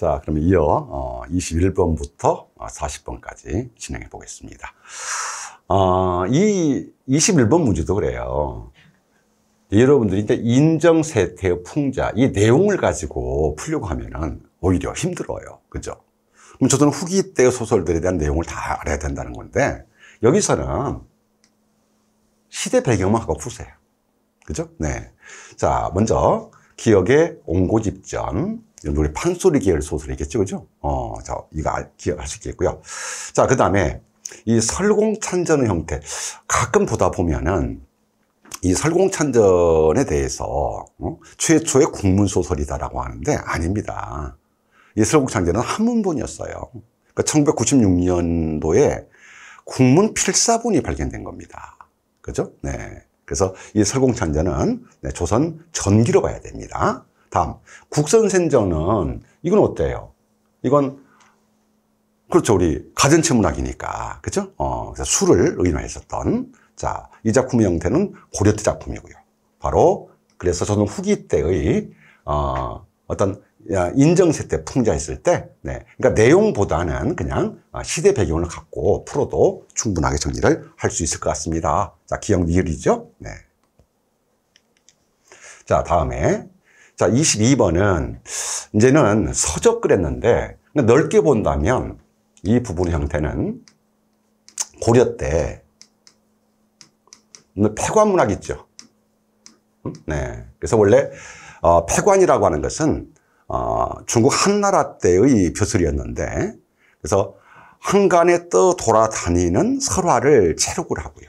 자, 그럼 이어 어, 21번부터 40번까지 어, 진행해 보겠습니다. 어, 이 21번 문제도 그래요. 여러분들이 이제 인정세태의 풍자, 이 내용을 가지고 풀려고 하면은 오히려 힘들어요. 그죠? 그럼 저들은 후기 때의 소설들에 대한 내용을 다 알아야 된다는 건데, 여기서는 시대 배경만 하고 푸세요. 그죠? 네. 자, 먼저, 기억의 옹고집전, 노래 판소리 계열 소설이겠죠. 그죠? 어, 자, 이거 알, 기억할 수 있겠고요. 자, 그 다음에 이 설공찬전의 형태. 가끔 보다 보면은 이 설공찬전에 대해서 어? 최초의 국문소설이다라고 하는데 아닙니다. 이 설공찬전은 한문본이었어요. 그러니까 1996년도에 국문 필사본이 발견된 겁니다. 그죠? 네. 그래서 이 설공찬전은 네, 조선 전기로 봐야 됩니다. 다음 국선생전은 이건 어때요? 이건 그렇죠 우리 가전체 문학이니까 그렇죠? 어, 그래서 술을 의미했었던 자이 작품의 형태는 고려 때 작품이고요. 바로 그래서 저는 후기 때의 어, 어떤 인정세 때 풍자했을 때, 네. 그러니까 내용보다는 그냥 아, 시대 배경을 갖고 풀어도 충분하게 정리를 할 수 있을 것 같습니다. 자, 기억 리얼이죠 네. 자, 다음에 자, 22번은 이제는 서적그랬는데 넓게 본다면 이 부분 형태는 고려 때 뭐 폐관문학 있죠. 음? 네. 그래서 원래 어, 폐관이라고 하는 것은 어, 중국 한나라 때의 벼슬이었는데 그래서 한간에 떠 돌아다니는 설화를 체록을 하고요.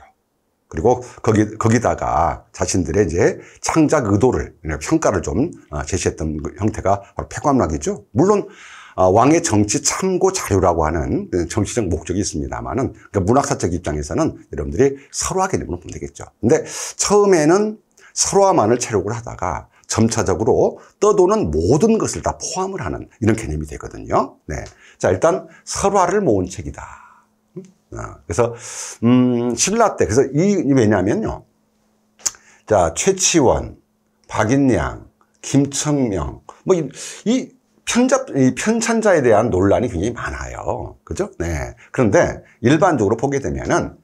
그리고 거기, 거기다가 자신들의 이제 창작 의도를, 평가를 좀 어, 제시했던 그 형태가 바로 패관락이죠 물론, 어, 왕의 정치 참고 자료라고 하는 정치적 목적이 있습니다만은, 그러니까 문학사적 입장에서는 여러분들이 설화계 내용을 보면 되겠죠. 근데 처음에는 서로와만을 체력을 하다가 점차적으로 떠도는 모든 것을 다 포함을 하는 이런 개념이 되거든요. 네. 자, 일단 설화를 모은 책이다. 아, 그래서 음, 신라 때 그래서 이, 왜냐면요. 자 최치원, 박인양, 김청명 뭐 이 이 편잡 이 편찬자에 대한 논란이 굉장히 많아요. 그죠? 네. 그런데 일반적으로 보게 되면은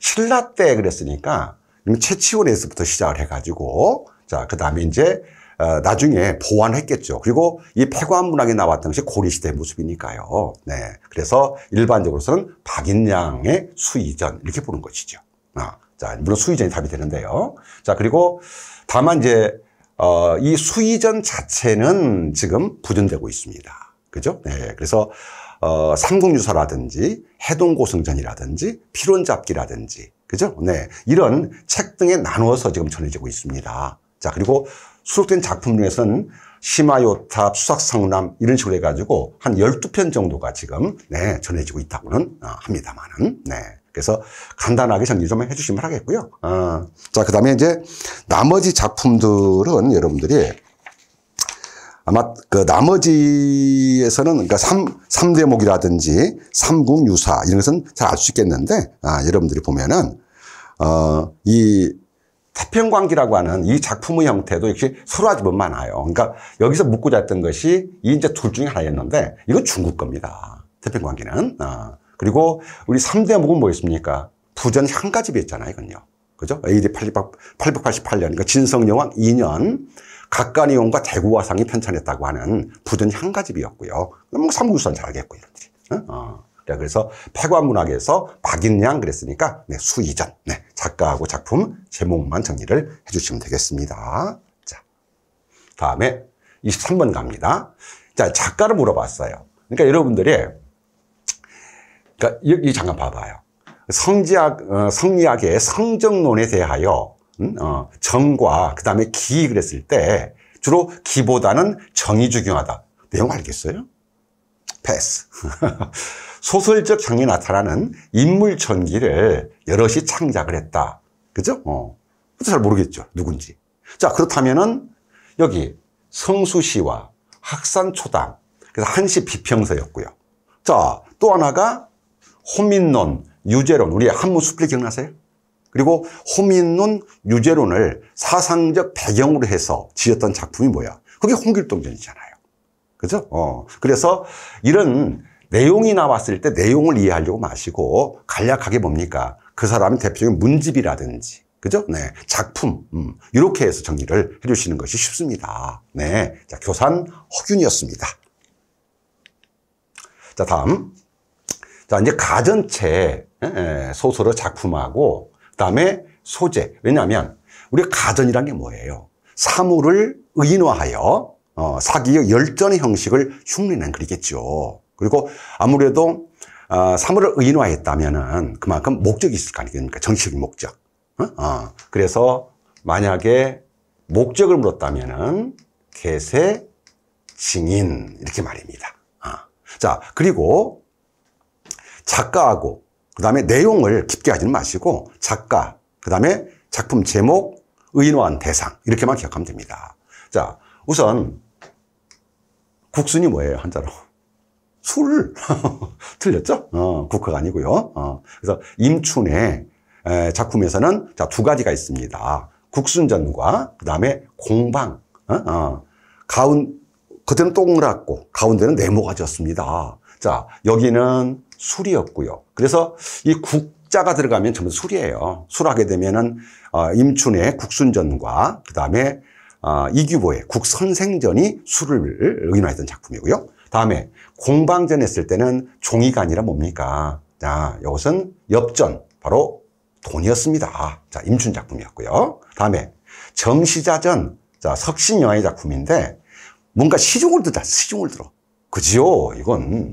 신라 때 그랬으니까 최치원에서부터 시작을 해가지고 자그 다음에 이제 어, 나중에 보완했겠죠. 그리고 이 폐관 문학이 나왔던 것이 고리시대 모습이니까요. 네. 그래서 일반적으로서는 박인양의 수이전 이렇게 보는 것이죠. 아, 자, 물론 수이전이 답이 되는데요. 자, 그리고 다만 이제 어, 이 수이전 자체는 지금 부존되고 있습니다. 그죠? 네. 그래서 어, 삼국유사라든지 해동고승전이라든지 피론잡기라든지 그죠? 네. 이런 책 등에 나누어서 지금 전해지고 있습니다. 자, 그리고 수록된 작품 중에서는 시마요탑, 수학상남 이런 식으로 해가지고 한 12편 정도가 지금 네, 전해지고 있다고는 어, 합니다만은 네. 그래서 간단하게 정리 좀 해주시면 하겠고요. 아, 자, 그 다음에 이제 나머지 작품들은 여러분들이 아마 그 나머지에서는 그러니까 3, 3대목이라든지 삼국유사 이런 것은 잘 알 수 있겠는데 아, 여러분들이 보면은 어, 이 태평광기라고 하는 이 작품의 형태도 역시 소라지은 많아요. 그러니까 여기서 묻고자 했던 것이 이 이제 둘 중에 하나였는데 이건 중국 겁니다. 태평광기는. 어. 그리고 우리 삼대목은 뭐였습니까? 부전 향가집이었잖아요. 이건요. 그죠? AD 888년, 그러니까 진성여왕 2년, 각간이용과 대구화상이 편찬했다고 하는 부전 향가집이었고요. 뭐 음, 삼국유사는 잘 알겠고, 이런들이. 어? 어. 그래서 패과문학에서 박인양 그랬으니까 네, 수이전 네, 작가하고 작품 제목만 정리를 해주시면 되겠습니다. 자, 다음에 23번 갑니다. 자, 작가를 물어봤어요. 그러니까 여러분들이 그러니까 여기 잠깐 봐봐요. 성지학 어, 성리학의 성정론에 대하여 음, 어, 정과 그 다음에 기 그랬을 때 주로 기보다는 정이 중요하다. 내용 알겠어요? 패스. 소설적 장 형이 나타나는 인물 전기를 여럿이 창작을 했다. 그죠? 어. 잘 모르겠죠. 누군지. 자, 그렇다면은 여기 성수시와 학산초당. 그래서 한시 비평서였고요. 자, 또 하나가 호민론, 유재론. 우리 한문 수필 기억나세요? 그리고 호민론, 유재론을 사상적 배경으로 해서 지었던 작품이 뭐야? 그게 홍길동전이잖아요. 그죠? 어. 그래서 이런 내용이 나왔을 때 내용을 이해하려고 마시고 간략하게 뭡니까? 그 사람의 대표적인 문집이라든지 그죠? 네. 작품. 음. 이렇게 해서 정리를 해 주시는 것이 쉽습니다. 네. 자, 교산 허균이었습니다. 자, 다음. 자, 이제 가전체 예, 예, 소설을 작품하고 그다음에 소재. 왜냐하면 우리 가전이란 게 뭐예요? 사물을 의인화하여 어, 사기의 열전의 형식을 흉내낸 글이겠죠. 그리고 아무래도 아, 사물을 의인화했다면은 그만큼 목적이 있을 거 아니겠습니까? 그러니까 정치적인 목적. 어? 어? 그래서 만약에 목적을 물었다면은 개세 증인 이렇게 말입니다. 어. 자 그리고 작가하고 그 다음에 내용을 깊게 하지는 마시고 작가 그 다음에 작품 제목 의인화한 대상 이렇게만 기억하면 됩니다. 자 우선 국순이 뭐예요 한자로? 술. 틀렸죠? 어, 국화가 아니고요. 어, 그래서 임춘의 에, 작품에서는 자, 두 가지가 있습니다. 국순전과 그다음에 공방. 어? 어. 가운 그때는 동그랗고 가운데는 네모가 졌습니다. 자, 여기는 술이었고요. 그래서 이 국자가 들어가면 전부 술이에요. 술하게 되면은 어, 임춘의 국순전과 그다음에 어, 이규보의 국선생전이 술을 의미했던 작품이고요. 다음에 공방전 했을 때는 종이가 아니라 뭡니까? 자, 이것은 엽전, 바로 돈이었습니다. 자, 임춘 작품이었고요. 다음에 정시자전, 자, 석신영화의 작품인데 뭔가 시중을 들다, 시중을 들어. 그지요? 이건,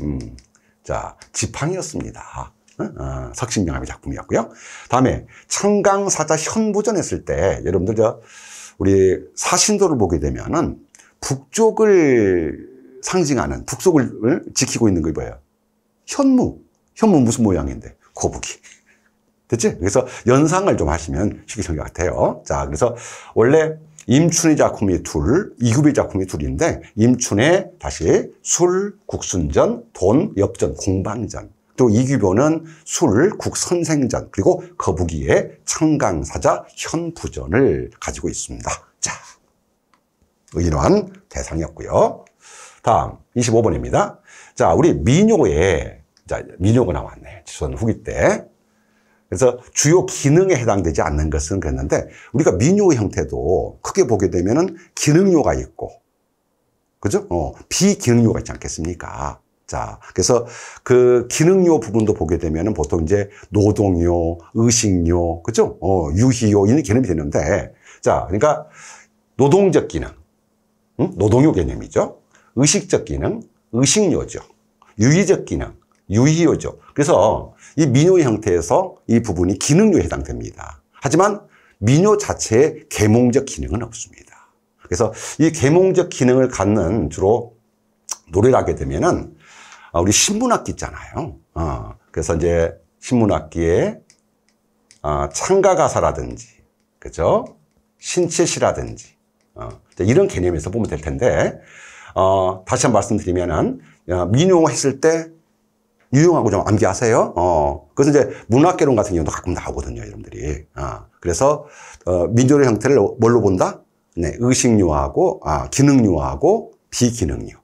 음, 자, 지팡이였습니다. 어, 어 석신명함의 작품이었고요. 다음에 청강사자 현부전 했을 때 여러분들 저 우리 사신도를 보게 되면은 북쪽을 상징하는 북속을 지키고 있는 걸봐요 현무. 현무 무슨 모양인데? 거북이. 됐지? 그래서 연상을 좀 하시면 쉽게 생각 같아요. 자, 그래서 원래 임춘의 작품이 둘, 이굽의 작품이 둘인데 임춘의 다시 술, 국순전, 돈, 엽전, 공방전 또 이규보는 술, 국선생전 그리고 거북이의 청강사자 현부전을 가지고 있습니다. 자, 의논 대상이었고요. 다음 25번입니다. 자, 우리 민요에 자, 민요가 나왔네. 조선 후기 때. 그래서 주요 기능에 해당되지 않는 것은 그랬는데 우리가 민요 형태도 크게 보게 되면은 기능요가 있고 그죠? 어, 비기능요가 있지 않겠습니까? 자, 그래서 그 기능요 부분도 보게 되면은 보통 이제 노동요, 의식요, 그죠? 어, 유희요 이런 개념이 되는데 자, 그러니까 노동적 기능, 응? 노동요 개념이죠. 의식적 기능, 의식요죠. 유의적 기능, 유의요죠. 그래서 이민요 형태에서 이 부분이 기능요에 해당됩니다. 하지만 민요 자체에 계몽적 기능은 없습니다. 그래서 이 계몽적 기능을 갖는 주로 노래를 하게 되면은 아, 우리 신문악기 있잖아요. 어, 그래서 이제 신문악기에 아, 창가 가사라든지, 그죠? 신체시라든지, 어, 이런 개념에서 보면 될 텐데, 어, 다시 한 번 말씀드리면은, 민용했을 때 유용하고 좀 암기하세요. 어, 그래서 이제 문학개론 같은 경우도 가끔 나오거든요, 여러분들이. 아, 그래서, 어, 민족의 형태를 뭘로 본다? 네, 의식류하고, 아, 기능류하고, 비기능류.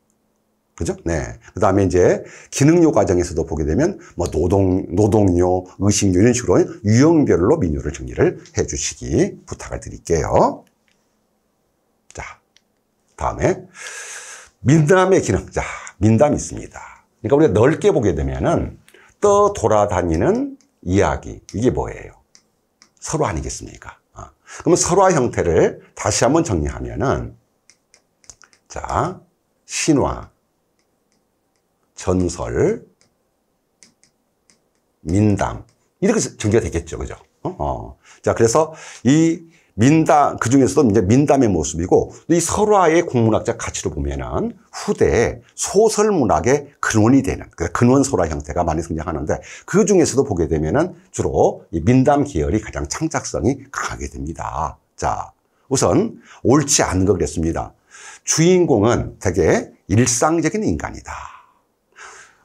그죠? 네. 그 다음에 이제 기능료 과정에서도 보게 되면 뭐 노동, 노동요 의식료 이런 식으로 유형별로 민요를 정리를 해 주시기 부탁을 드릴게요. 자, 다음에 민담의 기능. 자, 민담이 있습니다. 그러니까 우리가 넓게 보게 되면은 떠 돌아다니는 이야기. 이게 뭐예요? 서로 아니겠습니까? 아. 그러면 설화 형태를 다시 한번 정리하면은 자, 신화, 전설, 민담. 이렇게 정리가 되겠죠. 그죠? 어. 어. 자, 그래서 이 민담 그 중에서도 이제 민담의 모습이고 이 설화의 국문학적 가치로 보면은 후대 소설 문학의 근원이 되는 그 근원 설화 형태가 많이 성장하는데그 중에서도 보게 되면은 주로 이 민담 계열이 가장 창작성이 강하게 됩니다. 자, 우선 옳지 않은 거 그랬습니다. 주인공은 되게 일상적인 인간이다.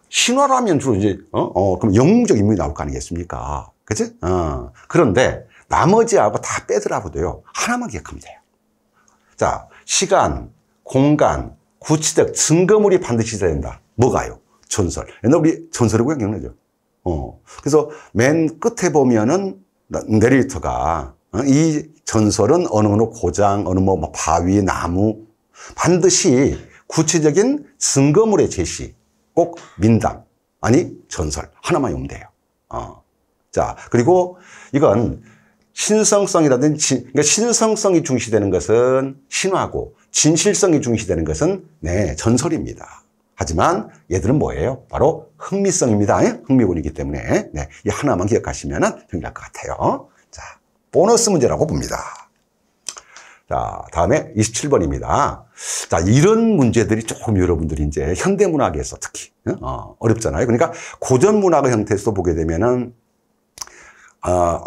신화라면 주로 이제 어, 어 그럼 영웅적 인물이 나올 거 아니겠습니까? 그치? 어. 그런데 나머지 하고 다 빼더라도요. 하나만 기억하면 돼요. 자, 시간, 공간, 구체적 증거물이 반드시 있어야 된다. 뭐가요? 전설. 옛날 우리 전설이고요. 기억나죠? 어. 그래서 맨 끝에 보면은 내리터가 어, 이 전설은 어느 어느 고장, 어느 뭐, 뭐 바위, 나무 반드시 구체적인 증거물의 제시 꼭 민담 아니 전설 하나만 오면 돼요. 어. 자 그리고 이건 신성성이라든지 그러니까 신성성이 중시되는 것은 신화고 진실성이 중시되는 것은 네 전설입니다. 하지만 얘들은 뭐예요? 바로 흥미성입니다. 예? 흥미군이기 때문에 네, 이 하나만 기억하시면 정리할 것 같아요. 자, 보너스 문제라고 봅니다. 자, 다음에 27번입니다. 자, 이런 문제들이 조금 여러분들이 이제 현대문학에서 특히 어, 어렵잖아요. 그러니까 고전문학의 형태에서 보게 되면은 어,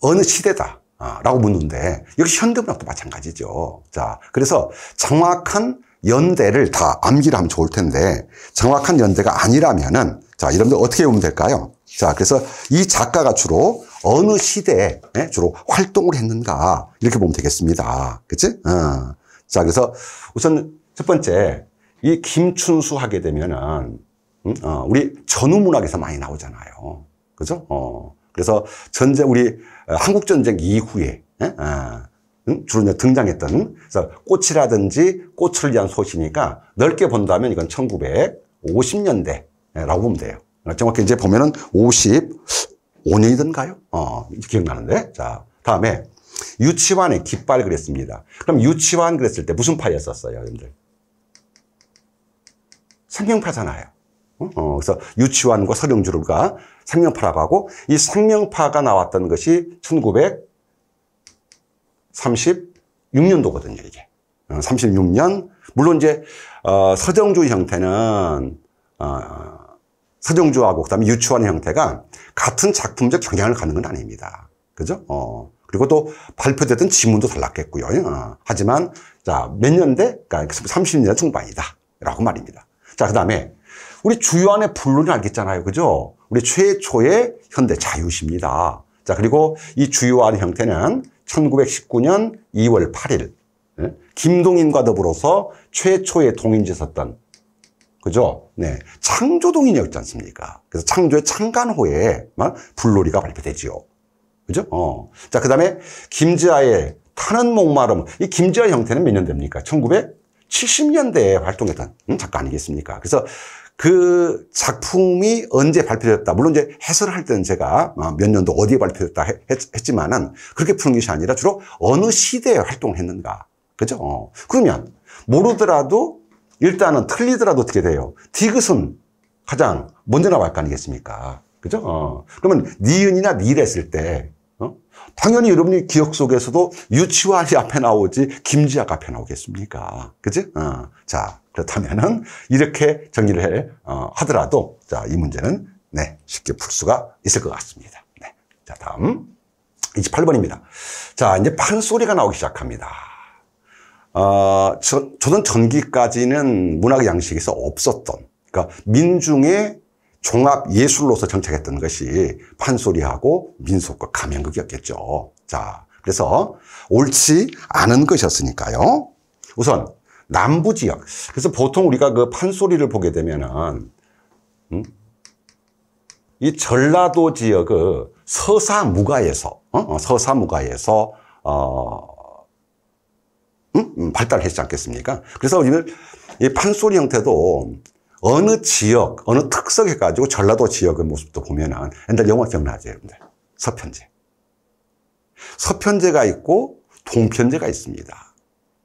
어느 시대다. 아, 라고 묻는데 역시 현대문학도 마찬가지죠. 자, 그래서 정확한 연대를 다 암기를 하면 좋을 텐데 정확한 연대가 아니라면은 자, 여러분들 어떻게 보면 될까요? 자, 그래서 이 작가가 주로 어느 시대에 예, 주로 활동을 했는가 이렇게 보면 되겠습니다. 그치? 어. 자, 그래서 우선 첫 번째 이 김춘수 하게 되면은 음, 어, 우리 전후문학에서 많이 나오잖아요. 그죠? 어. 그래서 전제 우리 한국전쟁 이후에 예? 아, 주로 등장했던 그래서 꽃이라든지 꽃을 위한 소시니까 넓게 본다면 이건 1950년대라고 보면 돼요. 정확히 이제 보면은 55년이던가요? 어, 기억나는데. 자, 다음에 유치원의 깃발 그랬습니다. 그럼 유치원 그랬을 때 무슨 파였었어요, 여러분들? 삼경파잖아요. 어, 그래서 유치원과 설경주가 생명파라고 하고 이생명파가 나왔던 것이 1936년도거든요, 이게. 36년. 어, 물론 이제 어, 서정주 형태는 어, 서정주하고 그다음에 유추한 형태가 같은 작품적 경향을 갖는 건 아닙니다. 그죠? 어. 그리고 또 발표됐던 지문도 달랐겠고요. 어. 하지만 자, 몇 년대? 그러니까 30년 중반이다. 라고 말입니다. 자, 그다음에 우리 주요한의 본론을 알겠잖아요. 그죠? 우리 최초의 현대 자유시입니다. 자, 그리고 이 주요한 형태는 1919년 2월 8일 김동인과 더불어서 최초의 동인지였던 그죠? 네. 창조동인이었지 않습니까? 그래서 창조의 창간호에 어? 불놀이가 발표되지요. 그죠? 어. 자, 그 다음에 김지아의 타는 목마름. 이 김지아 형태는 몇 년 됩니까? 1970년대에 활동했던 음? 작가 아니겠습니까? 그래서 그 작품이 언제 발표됐다. 물론 이제 해설을 할 때는 제가 어, 몇 년도 어디에 발표됐다 했지만은 그렇게 푸는 것이 아니라 주로 어느 시대에 활동을 했는가. 그죠? 그러면 모르더라도 일단은 틀리더라도 어떻게 돼요? 디귿은 가장 먼저 나올 거 아니겠습니까? 그죠? 어. 그러면 니은이나 니를 했을 때 당연히 여러분이 기억 속에서도 유치원이 앞에 나오지 김지학 앞에 나오겠습니까? 그지? 어. 자, 그렇다면은 이렇게 정리를 해, 어, 하더라도 자, 이 문제는 네, 쉽게 풀 수가 있을 것 같습니다. 네. 자, 다음. 28번입니다. 자, 이제 판 소리가 나오기 시작합니다. 어, 저, 저는 전기까지는 문학 양식에서 없었던, 그러니까 민중의 종합예술로서 정착했던 것이 판소리하고 민속과 가면극이었겠죠. 자, 그래서 옳지 않은 것이었으니까요. 우선 남부 지역. 그래서 보통 우리가 그 판소리를 보게 되면은 음? 이 전라도 지역의 서사무가에서 어? 어 서사무가에서 어, 음? 음? 발달했지 않겠습니까? 그래서 우리는 이 판소리 형태도 어느 지역, 어느 특성에 가지고 전라도 지역의 모습도 보면은 옛날 영화 기억나죠, 여러분들? 서편제. 서편제가 있고 동편제가 있습니다.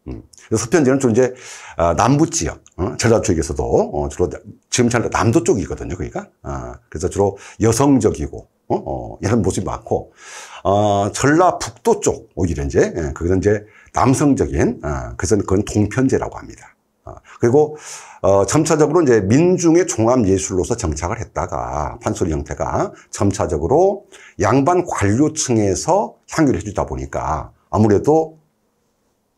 음. 서편제는 좀 이제 아, 남부 지역, 어? 전라도 쪽에서도 어, 주로 지금 잘 남도 쪽이거든요, 그러니까. 어, 그래서 주로 여성적이고 어? 어, 이런 모습이 많고 어, 아, 전라북도 쪽 오히려 이제 예, 그건 이제 남성적인 어, 그래서 그건 동편제라고 합니다. 그리고 어, 점차적으로 이제 민중의 종합 예술로서 정착을 했다가 판소리 형태가 점차적으로 양반 관료층에서 향유를 해주다 보니까 아무래도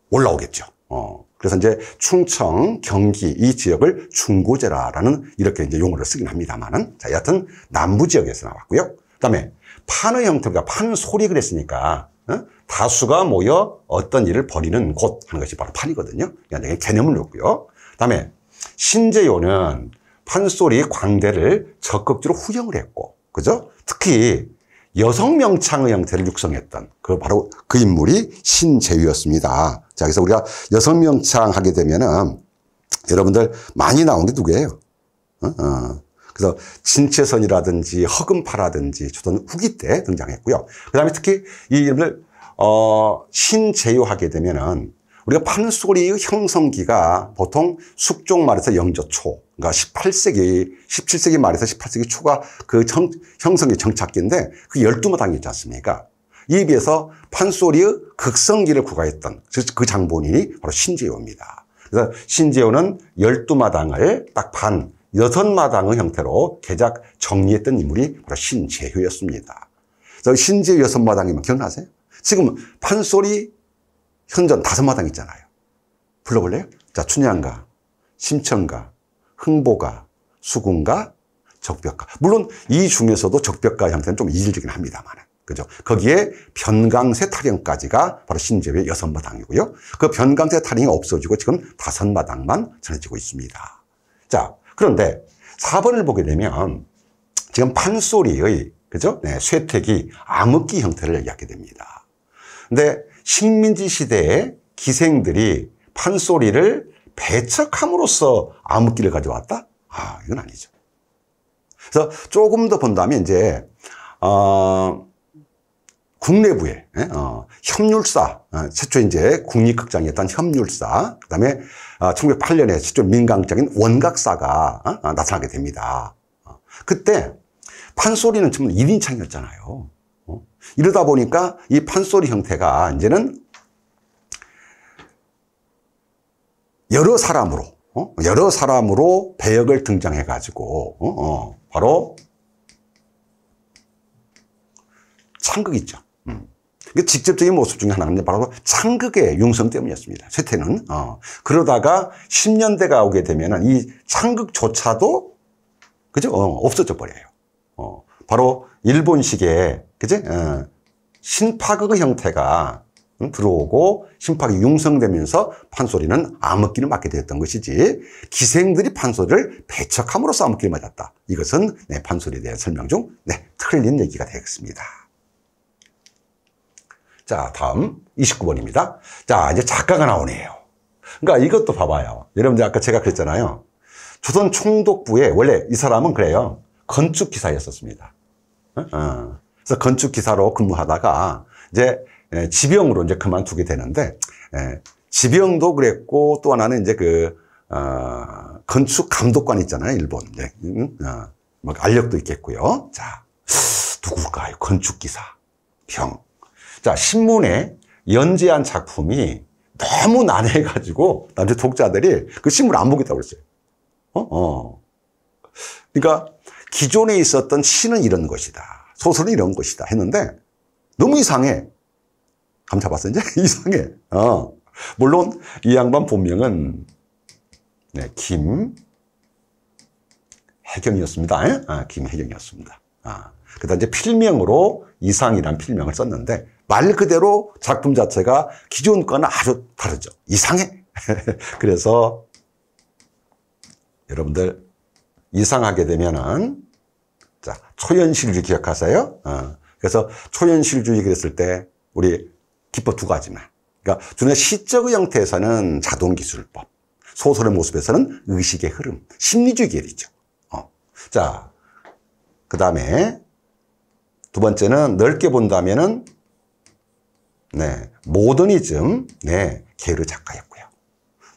올라오겠죠. 어. 그래서 이제 충청, 경기 이 지역을 중고제라라는 이렇게 이제 용어를 쓰긴 합니다만은 자 여하튼 남부 지역에서 나왔고요. 그다음에 판의 형태가 그러니까 판 소리 그랬으니까 어? 다수가 모여 어떤 일을 벌이는 곳 하는 것이 바로 판이거든요. 그냥 개념을 놓고요. 다음에 신재요는 판소리 광대를 적극적으로 후영을 했고 그죠? 특히 여성 명창의 형태를 육성했던 그 바로 그 인물이 신재유였습니다. 자, 그래서 우리가 여성 명창 하게 되면은 여러분들 많이 나온 게 누구예요? 어? 어. 그래서 진채선이라든지 허금파라든지 조선 후기 때 등장했고요. 그다음에 특히 이 이름을 어, 신재유하게 되면은 우리가 판소 쏘리 형성기가 보통 숙종 말에서 영조 초, 그러니까 18세기, 17세기 말에서 18세기 초가 그 정, 형성기 정착기인데 그 12마당이 있지 않습니까? 이에 비해서 판소리의 극성기를 구가했던 그 장본인이 바로 신재호입니다. 그래서 신재호는 12마당을 딱 반, 6마당의 형태로 개작 정리했던 인물이 바로 신재호였습니다. 그래서 신재호 6마당이면 기억나세요? 지금 판소리 현전 다섯 마당 있잖아요. 불러볼래요? 자, 춘향가, 심청가, 흥보가, 수궁가, 적벽가. 물론 이 중에서도 적벽가 형태는 좀 이질적이긴 합니다만. 그죠? 거기에 변강세 타령까지가 바로 신제의 여섯 마당이고요. 그 변강세 타령이 없어지고 지금 다섯 마당만 전해지고 있습니다. 자, 그런데 4번을 보게 되면 지금 판소리의 그죠? 네, 쇠퇴기, 암흑기 형태를 얘기하게 됩니다. 근데 식민지 시대의 기생들이 판소리를 배척함으로써 암흑기를 가져왔다? 아, 이건 아니죠. 그래서 조금 더 본다면 이제 어, 국내부에 예, 어, 협률사 어, 최초 이제 국립극장이었던 협률사 그다음에 어, 1908년에 최초 민강적인 원각사가 어? 어 나타나게 됩니다. 어, 그때 판소리는 정말 1인창이었잖아요. 이러다 보니까 이 판소리 형태가 이제는 여러 사람으로 어? 여러 사람으로 배역을 등장해 가지고 어? 어. 바로 창극 있죠 음. 직접적인 모습 중에 하나는 바로 창극의 융성 때문이었습니다 세태는 어. 그러다가 10년대가 오게 되면 이 창극조차도 그죠? 어, 없어져 버려요 어. 바로 일본식의 그지? 어. 예. 신파극의 형태가 들어오고 심파가 융성되면서 판소리는 암흑기를 맞게 되었던 것이지 기생들이 판소리를 배척함으로써 암흑기를 맞았다. 이것은 네, 판소리에 대한 설명 중 네, 틀린 얘기가 되겠습니다. 자 다음 29번입니다. 자 이제 작가가 나오네요. 그러니까 이것도 봐봐요. 여러분들 아까 제가 그랬잖아요. 조선 총독부에 원래 이 사람은 그래요. 건축기사였었습니다. 어? 어. 그래서 건축 기사로 근무하다가 이제 예, 지병으로 이제 그만두게 되는데 예, 지병도 그랬고 또 하나는 이제 그 어, 건축 감독관 있잖아요, 일본. 네. 음, 어, 뭐 알력도 있겠고요. 자, 누굴까요? 건축 기사 병. 자, 신문에 연재한 작품이 너무 난해가지고 남자 독자들이 그 신문 안 보겠다고 그랬어요. 어, 어. 그러니까 기존에 있었던 시는 이런 것이다. 소설은 이런 것이다 했는데 너무 이상해. 감 잡았어 이제? 이상해. 어. 물론 이 양반 본명은 네, 김혜경이었습니다. 예? 아, 김혜경이었습니다. 아. 그다 이제 필명으로 이상이란 필명을 썼는데 말 그대로 작품 자체가 기존과는 아주 다르죠. 이상해. 그래서 여러분들 이상하게 되면은 자, 초현실주의 기억하세요? 어. 그래서 초현실주의 그랬을 때 우리 기법 두 가지만. 그러니까 주는 시적 형태에서는 자동 기술법, 소설의 모습에서는 의식의 흐름, 심리주의 계열이죠. 어. 자, 그 다음에 두 번째는 넓게 본다면은 네, 모더니즘 네, 게르 작가였고요.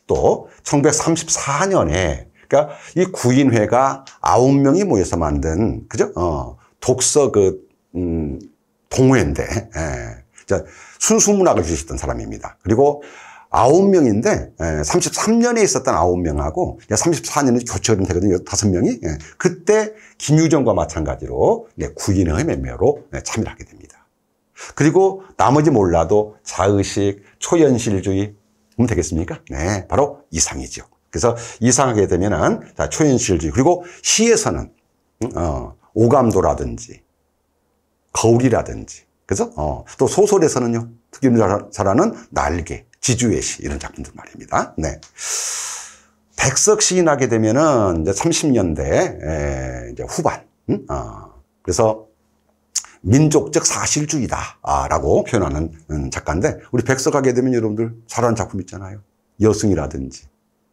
또 1934년에 그러니까 이 구인회가 아홉 명이 모여서 만든 그죠? 어, 독서 그 음, 동호회인데 예. 자, 순수 문학을 주셨던 사람입니다. 그리고 아홉 명인데 33년에 예, 있었던 아홉 명하고 34년에 교체가 되거든요. 다섯 명이 예. 그때 김유정과 마찬가지로 네, 구인회 매매로 네, 참여 하게 됩니다. 그리고 나머지 몰라도 자의식, 초현실주의 음, 되겠습니까? 네, 바로 이상이죠. 그래서 이상하게 되면은 자, 초현실주의 그리고 시에서는 어, 오감도라든지 거울이라든지 그래서 어, 또 소설에서는요 특히 잘하는 날개 지주의 시 이런 작품들 말입니다. 네. 백석 시인하게 되면은 이제 30년대 에, 이제 후반 음? 어, 그래서 민족적 사실주의다라고 아, 표현하는 음, 작가인데 우리 백석하게 되면 여러분들 잘하는 작품 있잖아요. 여승이라든지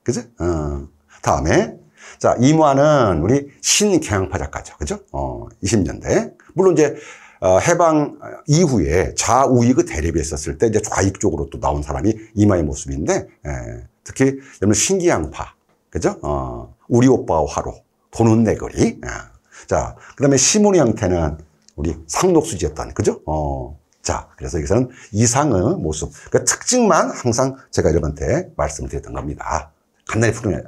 그죠? 어. 다음에 자 이무아는 우리 신경향파 작가죠, 그죠? 어, 20년대 물론 이제 어, 해방 이후에 좌우익의 대립이 었을때 이제 좌익 쪽으로 또 나온 사람이 이마의 모습인데 에, 예. 특히 여러분 신기양파 그죠? 어, 우리 오빠와 화로 도는 내거리 에. 예. 자 그다음에 시몬의 형태는 우리 상록수지였던 그죠? 어, 자 그래서 여기서는 이상의 모습 그 특징만 항상 제가 여러분한테 말씀드렸던 겁니다. 간단히 풀이에요.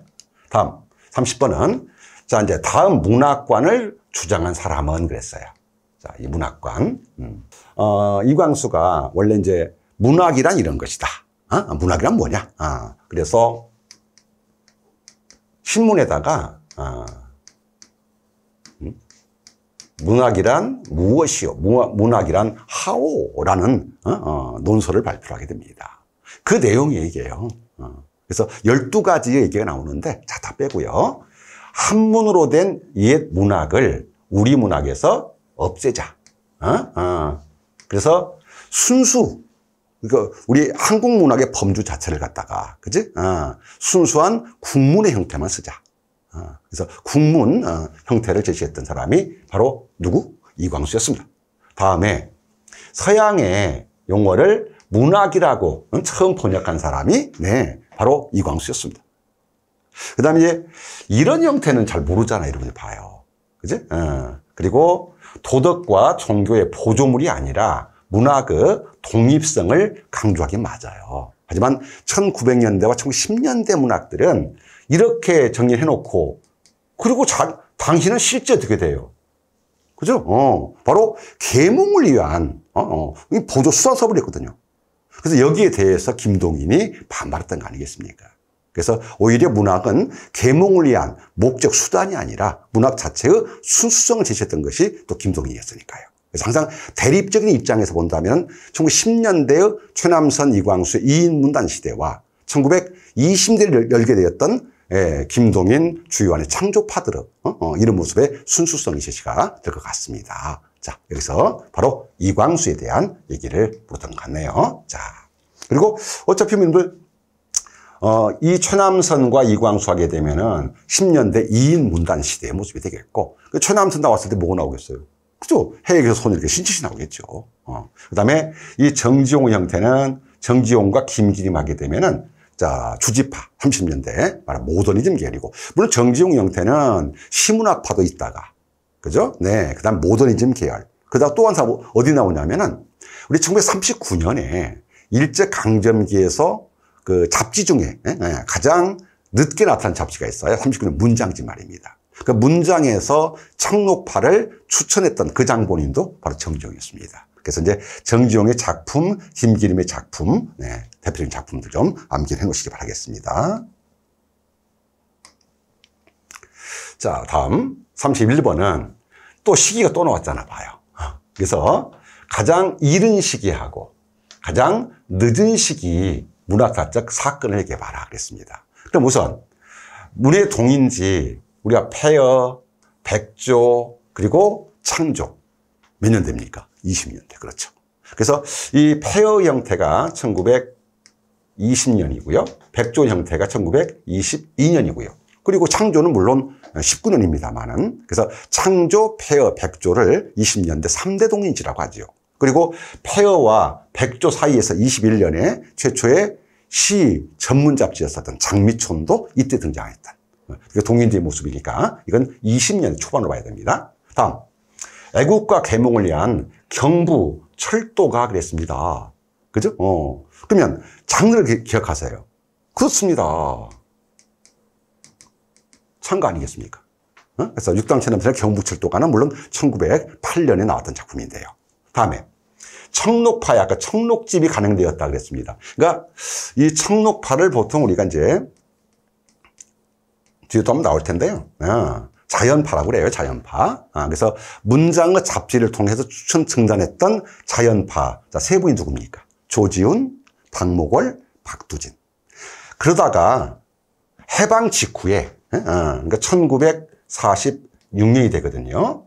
다음 30번은 자 이제 다음 문학관을 주장한 사람은 그랬어요. 자이 문학관 음. 어, 이광수가 원래 이제 문학이란 이런 것이다. 어? 아, 문학이란 뭐냐? 아, 그래서 신문에다가 아, 음? 문학이란 무엇이요? 문학이란 하오라는 어? 어, 논설을 발표하게 됩니다. 그 내용이 얘기예요. 어. 그래서 12가지의 얘기가 나오는데 자, 다 빼고요. 한문으로 된 옛 문학을 우리 문학에서 없애자. 어? 어. 그래서 순수 그러니까 우리 한국 문학의 범주 자체를 갖다가 그지 어, 순수한 국문의 형태만 쓰자. 어, 그래서 국문 어, 형태를 제시했던 사람이 바로 누구 이광수였습니다. 다음에 서양의 용어를 문학이라고 처음 번역한 사람이 네 바로 이광수였습니다. 그 다음에 이제 이런 형태는 잘모르잖아 여러분이 봐요. 그지? 어. 그리고 도덕과 종교의 보조물이 아니라 문학의 독립성을 강조하긴 맞아요. 하지만 1900년대와 1910년대 문학들은 이렇게 정리해 놓고 그리고 자, 당신은 실제 어떻게 돼요? 그죠? 어, 바로 계몽을 위한 어, 어, 보조 수사섭을 했거든요. 그래서 여기에 대해서 김동인이 반발했던 거 아니겠습니까? 그래서 오히려 문학은 계몽을 위한 목적 수단이 아니라 문학 자체의 순수성을 제시했던 것이 또 김동인이었으니까요. 그래서 항상 대립적인 입장에서 본다면 1910년대의 최남선 이광수 이인 문단 시대와 1920대를 열게 되었던 예, 김동인 주요한의 창조파들의 어? 어, 이런 모습의 순수성이 제시가 될 것 같습니다. 자, 여기서 바로 이광수에 대한 얘기를 보도록 하네요. 자, 그리고 어차피 여러분들 어, 이 초남선과 이광수 하게 되면은 10년대 2인 문단 시대의 모습이 되겠고, 그 초남선 나왔을 때 뭐가 나오겠어요? 그죠? 해외에서 손을 이렇게 신치시 나오겠죠. 어. 그 다음에 이 정지용 형태는 정지용과 김기림 하게 되면은 자, 주지파 30년대, 말하 모더니즘 계열이고, 물론 정지용 형태는 시문학파도 있다가, 그죠? 네. 그 다음 모더니즘 계열. 그 다음 또 한 사고 어디 나오냐면은 우리 1939년에 일제강점기에서 그 잡지 중에 예, 예, 가장 늦게 나타난 잡지가 있어요. 39년 문장지 말입니다. 그 문장에서 청록파를 추천했던 그 장본인도 바로 정지용이었습니다. 그래서 이제 정지용의 작품, 김기림의 작품, 네, 대표적인 작품들 좀 암기해 놓으시기 바라겠습니다. 자, 다음 31번은 또 시기가 또 나왔잖아, 봐요. 그래서 가장 이른 시기하고 가장 늦은 시기 문학사적 사건을 얘기하겠습니다 그럼 우선 문의 동인지 우리가 폐어, 백조, 그리고 창조 몇 년 됩니까? 20년대 그렇죠. 그래서 이 폐어 형태가 1920년이고요. 백조 형태가 1922년이고요. 그리고 창조는 물론 19년입니다만은. 그래서 창조, 폐허, 백조를 20년대 3대 동인지라고 하지요. 그리고 폐허와 백조 사이에서 21년에 최초의 시 전문 잡지였었던 장미촌도 이때 등장했다. 이게 동인지의 모습이니까 이건 20년 초반으로 봐야 됩니다. 다음. 애국과 개몽을 위한 경부 철도가 그랬습니다. 그죠? 어. 그러면 장르를 기, 기억하세요. 그렇습니다. 찬거 아니겠습니까? 어? 그래서 육당천남들의 경북철도가는 물론 1908년에 나왔던 작품인데요. 다음에 청록파야 아까 그러니까 청록집이 가능되었다 그랬습니다. 그러니까 이 청록파를 보통 우리가 이제 뒤에도 한번 나올 텐데요. 아, 자연파라고 그래요. 자연파. 아, 그래서 문장의 잡지를 통해서 추천 증단했던 자연파. 자, 세 분이 누굽니까? 조지훈, 박목월, 박두진. 그러다가 해방 직후에 예? 아, 그러니까 1946년이 되거든요.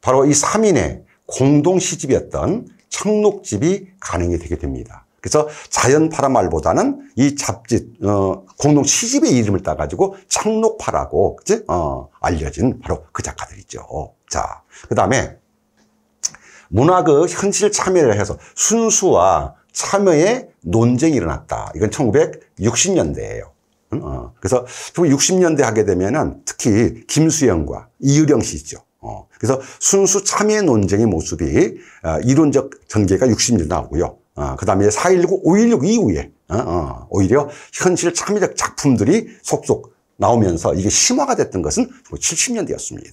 바로 이 3인의 공동 시집이었던 청록집이 가능이 되게 됩니다. 그래서 자연파라말보다는 이 잡집 어, 공동 시집의 이름을 따가지고 청록파라고 그치? 어, 알려진 바로 그 작가들이죠. 자, 그 다음에 문학의 현실 참여를 해서 순수와 참여의 논쟁이 일어났다. 이건 1960년대예요. 어. 그래서 60년대 하게 되면은 특히 김수영과 이유령 씨 있죠. 어. 그래서 순수 참여 논쟁의 모습이 어, 이론적 전개가 60년 나오고요. 어, 그 다음에 4.19, 5.16 이후에 어, 어, 오히려 현실 참여적 작품들이 속속 나오면서 이게 심화가 됐던 것은 70년대였습니다.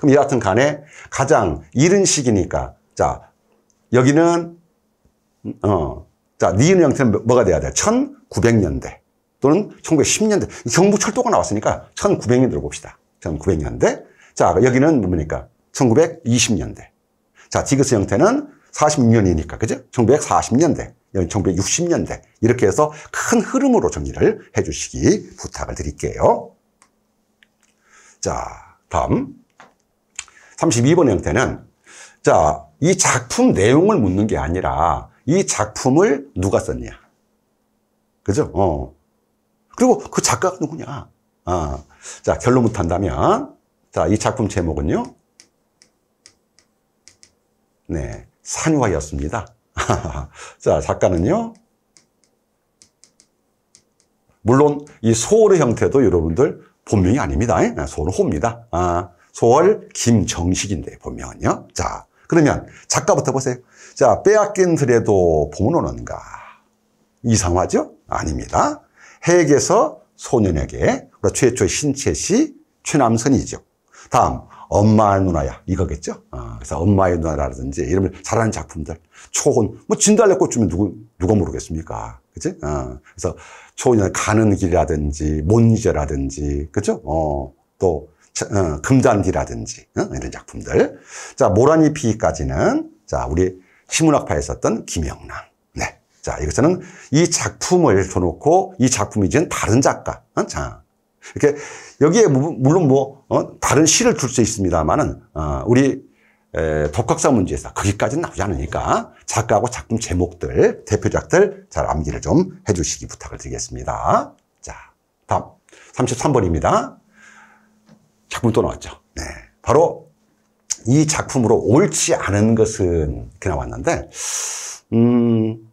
그럼 여하튼 간에 가장 이른 시기니까 자 여기는 음, 어, 자 니은 형태는 뭐, 뭐가 돼야 돼? 1900년대 또는 1910년대 경부 철도가 나왔으니까 1900년대로 봅시다. 1900년대. 자, 여기는 뭡니까? 1920년대. 자, 디귿의 형태는 46년이니까 그죠? 1940년대, 1960년대 이렇게 해서 큰 흐름으로 정리를 해 주시기 부탁을 드릴게요. 자, 다음 32번 형태는 자, 이 작품 내용을 묻는 게 아니라 이 작품을 누가 썼냐? 그죠? 어. 그리고 그 작가가 누구냐? 어. 자, 결론부터 한다면, 자, 이 작품 제목은요. 네, 산화였습니다. 자, 작가는요. 물론 이 소월의 형태도 여러분들 본명이 아닙니다. 예? 아, 소월은 호입니다. 아, 소월 김정식인데 본명은요. 자, 그러면 작가부터 보세요. 자, 빼앗긴 드에도 봄은 오는가? 이상하죠 아닙니다. 핵에서 소년에게 최초의 신체시 최남선이죠. 다음 엄마 누나야 이거겠죠. 아, 그래서 엄마의 누나라든지 이름을 잘하는 작품들 초혼 뭐 진달래꽃 주면 누구 누가 모르겠습니까? 그치? 어, 그래서 초혼이 가는 길이라든지 몬제라든지 그죠? 어, 또 어, 금잔디라든지 어? 이런 작품들 자 모란이 피까지는 자 우리 시문학파에 있었던 김영랑 자, 이것은 이 작품을 줘놓고 이 작품이 지은 다른 작가. 어? 자, 이렇게 여기에 물론 뭐 어? 다른 시를 줄 수 있습니다만은 어, 우리 에, 독학사 문제에서 거기까지는 나오지 않으니까 작가하고 작품 제목들, 대표작들 잘 암기를 좀 해주시기 부탁을 드리겠습니다. 자, 다음 33번입니다. 작품 또 나왔죠. 네, 바로 이 작품으로 옳지 않은 것은 이렇게 나왔는데 음,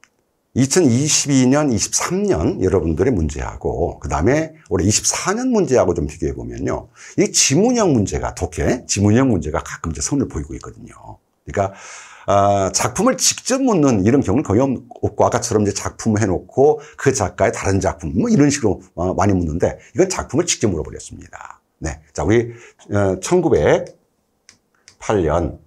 2022년, 23년 여러분들의 문제하고 그 다음에 올해 24년 문제하고 좀 비교해 보면요. 이 지문형 문제가 독해, 지문형 문제가 가끔 이제 손을 보이고 있거든요. 그러니까 아, 작품을 직접 묻는 이런 경우는 거의 없고 아까처럼 이제 작품을 해놓고 그 작가의 다른 작품 뭐 이런 식으로 어, 많이 묻는데 이건 작품을 직접 물어버렸습니다. 네, 자 우리 1908년 어,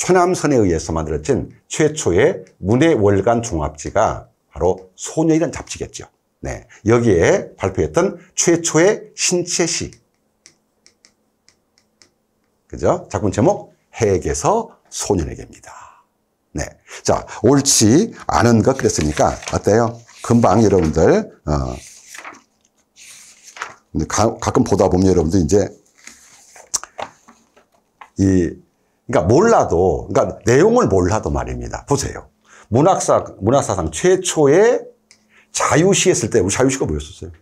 최남선에 의해서 만들어진 최초의 문해월간 종합지가 바로 소녀이라는 잡지겠죠. 네, 여기에 발표했던 최초의 신체시. 그죠? 작품 제목 핵에서 소년에게입니다. 네, 자 옳지 않은 것 그랬으니까 어때요? 금방 여러분들 어, 가, 가끔 보다 보면 여러분들 이제 이 그러니까 몰라도, 그러니까 내용을 몰라도 말입니다. 보세요. 문학사, 문학사상 최초의 자유시 했을 때, 우리 자유시가 뭐였었어요?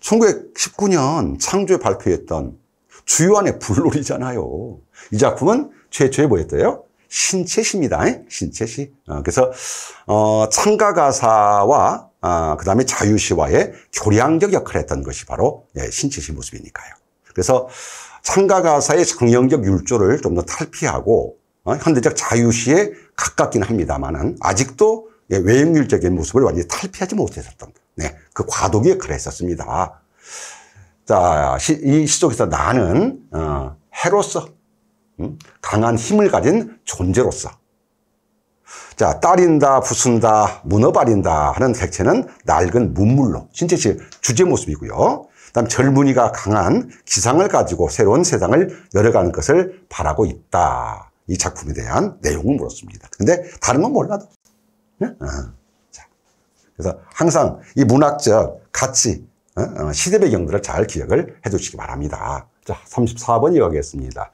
1919년 창조에 발표했던 주요한의 불놀이잖아요. 이 작품은 최초의 뭐였대요? 신체시입니다. 신체시. 어, 그래서 창가가사와 어, 아, 그 다음에 자유시와의 교량적 역할을 했던 것이 바로 예, 신체시 모습이니까요. 그래서 창가가사의 상형적 율조를 좀 더 탈피하고 어? 현대적 자유시에 가깝긴 합니다만은 아직도 예, 외형률적인 모습을 완전히 탈피하지 못했었던 네, 그 과도기에 그랬었습니다. 자, 시, 이 시적에서 나는 어, 해로서 음? 강한 힘을 가진 존재로서 자, 따린다, 부순다, 무너버린다 하는 객체는 낡은 문물로 신체 주제 모습이고요. 그다음 젊은이가 강한 기상을 가지고 새로운 세상을 열어가는 것을 바라고 있다. 이 작품에 대한 내용을 물었습니다. 근데 다른 건 몰라도. 네? 어. 자, 그래서 항상 이 문학적 가치, 어, 어, 시대 배경들을 잘 기억을 해 주시기 바랍니다. 자, 34번 이어가겠습니다.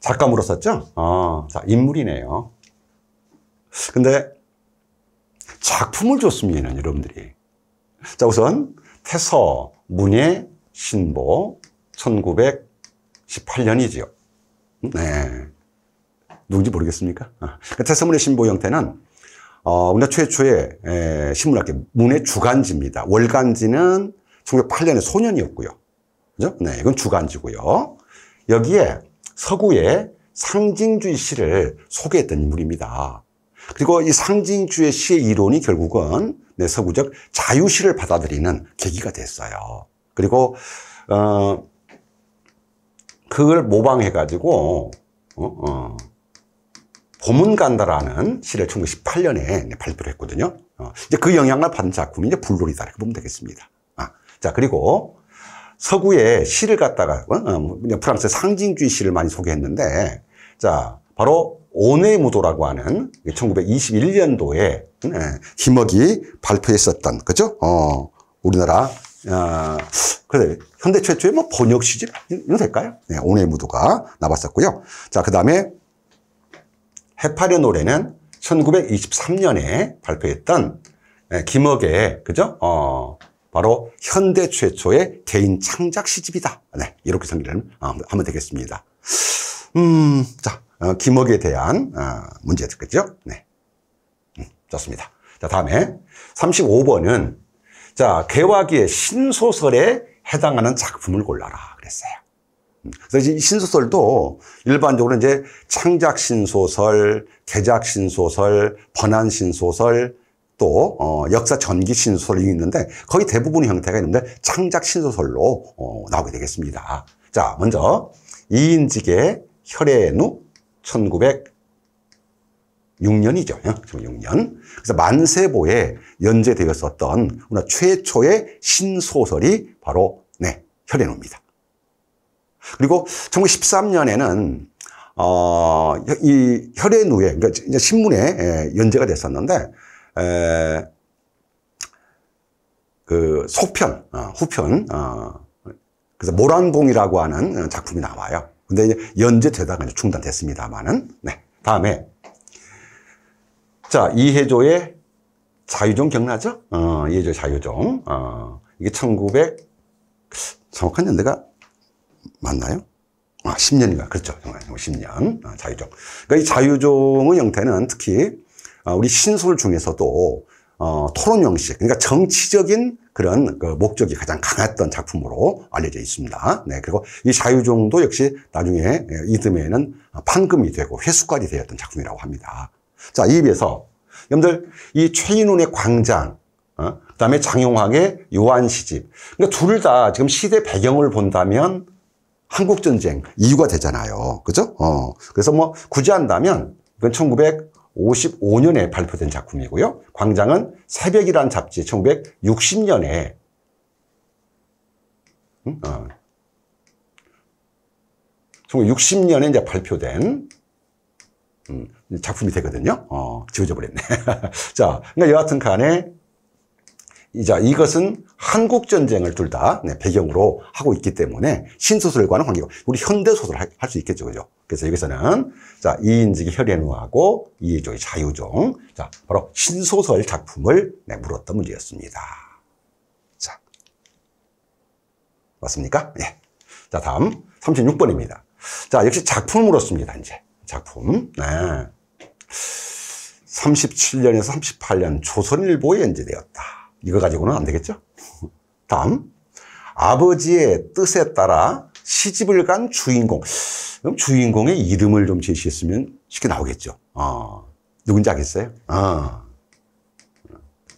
작가 물었었죠? 어, 자, 인물이네요. 근데 작품을 줬습니다, 여러분들이. 자, 우선 태서, 문예, 신보 1918년이지요. 네. 누군지 모르겠습니까? 아, 그 태서문의 신보 형태는 어, 우리나라 최초의 에, 신문학계 문의 주간지입니다. 월간지는 1908년에 소년이었고요. 그죠? 네, 이건 주간지고요. 여기에 서구의 상징주의 시를 소개했던 인물입니다. 그리고 이 상징주의 시의 이론이 결국은 네, 서구적 자유시를 받아들이는 계기가 됐어요. 그리고 어 그걸 모방해 가지고 어, 어, 봄은 간다라는 시를 1918년에 발표를 했거든요. 어, 이제 그 영향을 받은 작품이 이제 불놀이다 이렇게 보면 되겠습니다. 아, 자 그리고 서구의 시를 갖다가 어, 어 뭐, 프랑스 의 상징주의 시를 많이 소개했는데 자 바로 온의 무도라고 하는 1921년도에 네, 김억이 발표했었던 그죠? 어, 우리나라 어, 그래 현대 최초의 뭐 번역 시집 이런 될까요? 네, 오늘 무도가 나왔었고요. 자, 그 다음에 해파려 노래는 1923년에 발표했던 네, 김억의 그죠? 어, 바로 현대 최초의 개인 창작 시집이다. 네, 이렇게 정리를 아, 하면 되겠습니다. 음, 자, 어, 김억에 대한 어, 아, 문제였겠죠? 네, 음, 좋습니다. 자, 다음에 35번은 자, 개화기의 신소설에 해당하는 작품을 골라라 그랬어요. 음, 그래서 이 신소설도 일반적으로 이제 창작 신소설, 개작 신소설, 번안 신소설, 또 어, 역사 전기 신소설이 있는데 거의 대부분의 형태가 있는데 창작 신소설로 어, 나오게 되겠습니다. 자, 먼저 이인직의 혈의 누1 9 0 6년이죠. 6년. 어? 그래서 만세보에 연재되었었던 최초의 신소설이 바로 네, 혈연우입니다. 그리고 1913년에는 어, 이 혈연우에 그러니까 신문에 예, 연재가 됐었는데 에, 그 소편, 어, 후편, 어, 그래서 모란봉이라고 하는 어, 작품이 나와요. 근데 이제 연재되다가 중단됐습니다만은 네, 다음에 자, 이해조의 자유종 경나죠? 어, 이해조 자유종. 어, 이게 1900, 정확한 연대가 맞나요? 아, 10년인가. 그렇죠. 정말 10년. 아, 자유종. 그러니까 이 자유종의 형태는 특히 아, 우리 신술 중에서도 어, 토론 형식, 그러니까 정치적인 그런 그 목적이 가장 강했던 작품으로 알려져 있습니다. 네, 그리고 이 자유종도 역시 나중에 예, 이듬해에는 판금이 되고 회수까지 되었던 작품이라고 합니다. 자, 이에 비해서 여러분들 이 최인훈의 광장, 어? 그다음에 장용학의 요한시집. 그러니까 둘다 지금 시대 배경을 본다면 한국 전쟁 이유가 되잖아요. 그죠? 어. 그래서 뭐 굳이 한다면 이건 1955년에 발표된 작품이고요. 광장은 새벽이라 잡지 1960년에 응? 어. 1960년에 이제 발표된 음, 작품이 되거든요. 어, 지워져 버렸네. 자, 그러니까 여하튼 간에 자 이것은 한국 전쟁을 둘다 네, 배경으로 하고 있기 때문에 신소설과는 관계가 우리 현대 소설 할 수 있겠죠, 그죠? 그래서 여기서는 자 이인직의 혈연우하고 이해조의 자유종, 자 바로 신소설 작품을 네, 물었던 문제였습니다. 자, 맞습니까? 예. 자 다음 36번입니다. 자 역시 작품을 물었습니다, 이제 작품. 네. 37년에서 38년 조선일보에 연재되었다. 이거 가지고는 안 되겠죠? 다음 아버지의 뜻에 따라 시집을 간 주인공 그럼 주인공의 이름을 좀 제시했으면 쉽게 나오겠죠 어. 누군지 알겠어요? 어.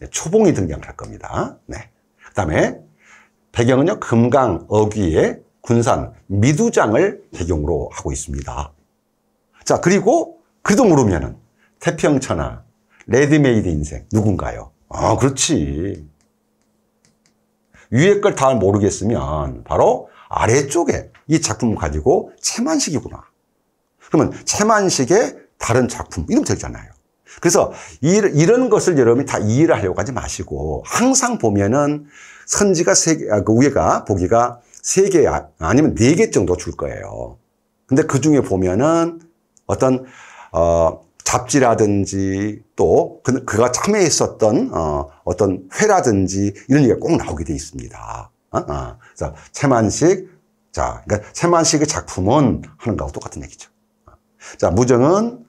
네, 초봉이 등장할 겁니다 네. 그 다음에 배경은요 금강 어귀의 군산 미두장을 배경으로 하고 있습니다 자 그리고 그래도 모르면은 태평천하 레드메이드 인생 누군가요? 아 그렇지. 위에 걸 다 모르겠으면 바로 아래쪽에 이 작품 가지고 채만식이구나. 그러면 채만식의 다른 작품 이름 되잖아요. 그래서 이, 런 것을 여러분이 다 이해를 하려고 하지 마시고 항상 보면은 선지가 세 개, 아, 그 위에가 보기가 세개 아, 아니면 네 개 정도 줄 거예요. 근데 그 중에 보면은 어떤 어, 잡지라든지 또 그, 그가 참여 있었던 어, 어떤 회라든지 이런 얘기가 꼭 나오게 돼 있습니다. 어? 어. 자, 채만식. 자, 그러니까 채만식의 작품은 하는 거하고 똑같은 얘기죠. 어. 자, 무정은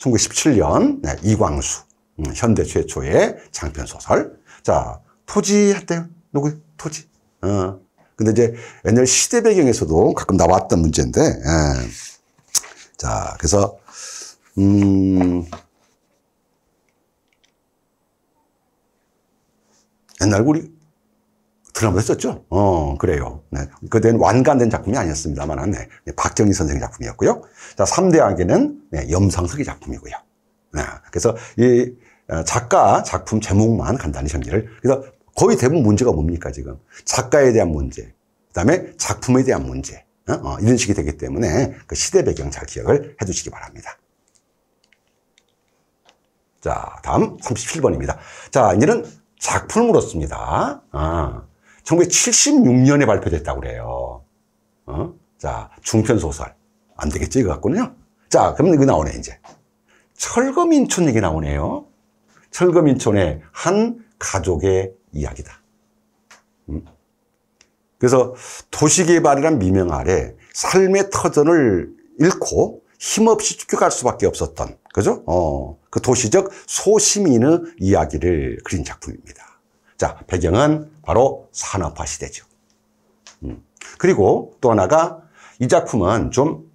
1917년 네, 이광수 음, 현대 최초의 장편 소설. 자, 토지 했대요. 누구 토지? 어. 근데 이제 옛날 시대 배경에서도 가끔 나왔던 문제인데. 예. 자, 그래서 음, 옛날 우리 드라마도 썼죠? 어, 그래요. 네. 그때는 완간된 작품이 아니었습니다만, 네. 네. 박정희 선생 작품이었고요. 자, 3대 악에는 네, 염상석의 작품이고요. 네. 그래서 이 어, 작가 작품 제목만 간단히 정리를. 그래서 거의 대부분 문제가 뭡니까, 지금? 작가에 대한 문제. 그 다음에 작품에 대한 문제. 어, 어, 이런 식이 되기 때문에 그 시대 배경 잘 기억을 해 두시기 바랍니다. 자, 다음 37번입니다. 자, 이제는 작품으로씁니다 아, 1976년에 발표됐다고 그래요. 어? 자, 중편소설. 안 되겠지, 이거 갖고요 자, 그럼 이거 나오네, 이제. 철거민촌 얘기 나오네요. 철거민촌의 한 가족의 이야기다. 음? 그래서 도시개발이란 미명 아래 삶의 터전을 잃고 힘없이 쫓겨갈 수밖에 없었던 그죠? 어, 그 도시적 소시민의 이야기를 그린 작품입니다. 자, 배경은 바로 산업화 시대죠. 음. 그리고 또 하나가 이 작품은 좀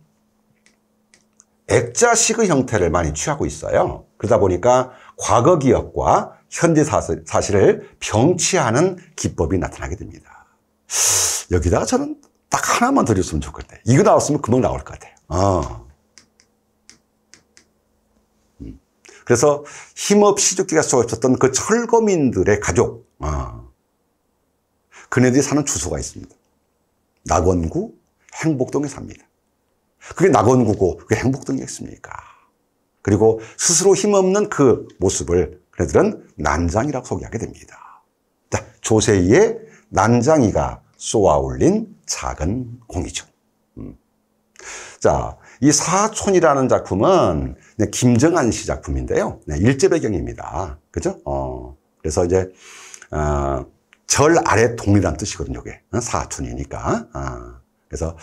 액자식의 형태를 많이 취하고 있어요. 그러다 보니까 과거 기억과 현재 사실, 을 병치하는 기법이 나타나게 됩니다. 여기다가 저는 딱 하나만 드렸으면 좋겠대. 이거 나왔으면 금방 나올 것 같아요. 어. 그래서 힘없이 죽기갈 수가 없었던 그 철거민들의 가족, 아, 그네들이 사는 주소가 있습니다. 낙원구 행복동에 삽니다. 그게 낙원구고 그게 행복동이겠습니까? 그리고 스스로 힘없는 그 모습을 그네들은 난장이라고 소개하게 됩니다. 자, 조세희의 난장이가 쏘아 올린 작은 공이죠. 음. 자, 이 사촌이라는 작품은 네, 김정한 씨 작품인데요. 네, 일제 배경입니다. 그죠? 어, 그래서 이제, 어, 절 아래 동이란 뜻이거든요, 이게. 어, 사춘이니까. 아, 그래서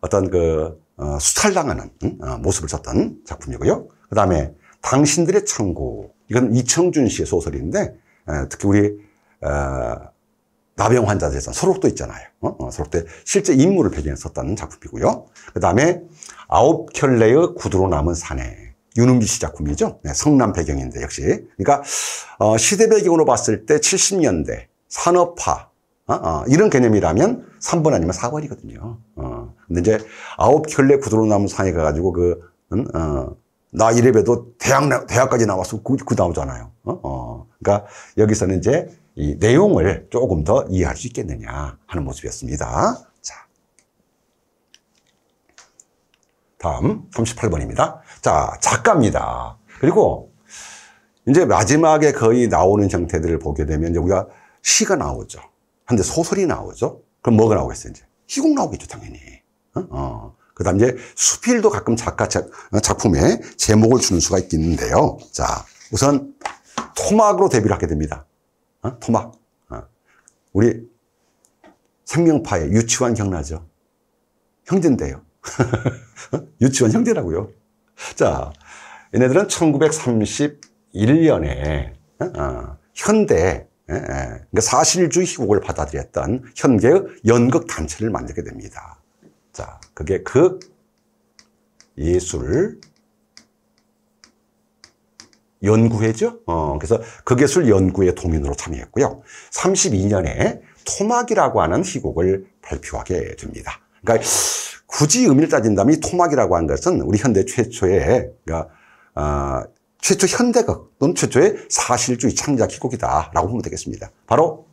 어떤 그, 어, 수탈당하는 응? 음, 어, 모습을 썼던 작품이고요. 그 다음에 당신들의 천국. 이건 이청준 씨의 소설인데, 에, 특히 우리, 어, 나병 환자들에서 소록도 있잖아요. 어? 어, 소록도에 실제 인물을 배경에 썼다는 작품이고요. 그 다음에 아홉 켤레의 구두로 남은 사내. 유능비씨 작품이죠. 네, 성남 배경인데 역시. 그러니까 어, 시대 배경으로 봤을 때 70년대 산업화 어? 어, 이런 개념이라면 3번 아니면 4번이거든요. 어, 근데 이제 아홉 켤레 구두로 남은 상에 가가지고 그 음, 어, 나 이래봬도 대학 대학까지 나왔어 그, 그 나오잖아요. 어? 어, 그러니까 여기서는 이제 이 내용을 조금 더 이해할 수 있겠느냐 하는 모습이었습니다. 자, 다음 38번입니다. 자, 작가입니다. 그리고 이제 마지막에 거의 나오는 형태들을 보게 되면 이제 우리가 시가 나오죠. 한데 소설이 나오죠. 그럼 뭐가 나오겠어요, 이제? 희곡 나오겠죠, 당연히. 어? 어. 그 다음 이제 수필도 가끔 작가 작, 어, 작품에 제목을 주는 수가 있는데요 자, 우선 토막으로 데뷔를 하게 됩니다. 어? 토막. 어. 우리 생명파의 유치원 경나죠. 형제인데요. 어? 유치원 형제라고요. 자, 얘네들은 1931년에 어, 어, 현대 예, 예, 그러니까 사실주의 희곡을 받아들였던 현계의 연극 단체를 만들게 됩니다. 자, 그게 극 그 예술 연구회죠. 어, 그래서 극예술 그 연구회 동인으로 참여했고요. 32년에 토막이라고 하는 희곡을 발표하게 됩니다. 그러니까 굳이 의미를 따진다면 이 토막이라고 한 것은 우리 현대 최초의 그러니까 어, 최초 현대극 또는 최초의 사실주의 창작 희곡이다라고 보면 되겠습니다. 바로